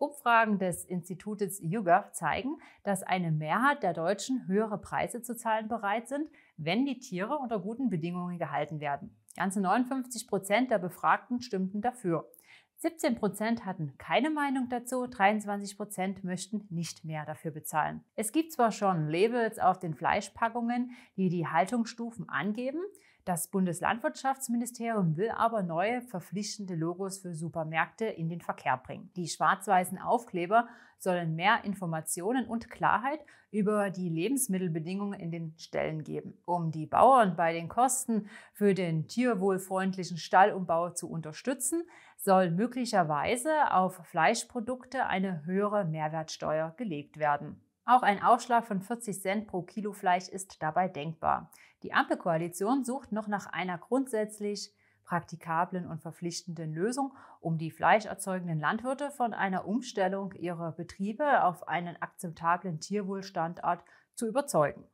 Umfragen des Institutes YouGov zeigen, dass eine Mehrheit der Deutschen höhere Preise zu zahlen bereit sind, wenn die Tiere unter guten Bedingungen gehalten werden. Ganze 59 Prozent der Befragten stimmten dafür. 17 Prozent hatten keine Meinung dazu, 23 Prozent möchten nicht mehr dafür bezahlen. Es gibt zwar schon Labels auf den Fleischpackungen, die die Haltungsstufen angeben, das Bundeslandwirtschaftsministerium will aber neue verpflichtende Logos für Supermärkte in den Verkehr bringen. Die schwarz-weißen Aufkleber sollen mehr Informationen und Klarheit über die Lebensmittelbedingungen in den Stellen geben. Um die Bauern bei den Kosten für den tierwohlfreundlichen Stallumbau zu unterstützen, soll möglicherweise auf Fleischprodukte eine höhere Mehrwertsteuer gelegt werden. Auch ein Aufschlag von 40 Cent pro Kilo Fleisch ist dabei denkbar. Die Ampelkoalition sucht noch nach einer grundsätzlich praktikablen und verpflichtenden Lösung, um die fleischerzeugenden Landwirte von einer Umstellung ihrer Betriebe auf einen akzeptablen Tierwohlstandort zu überzeugen.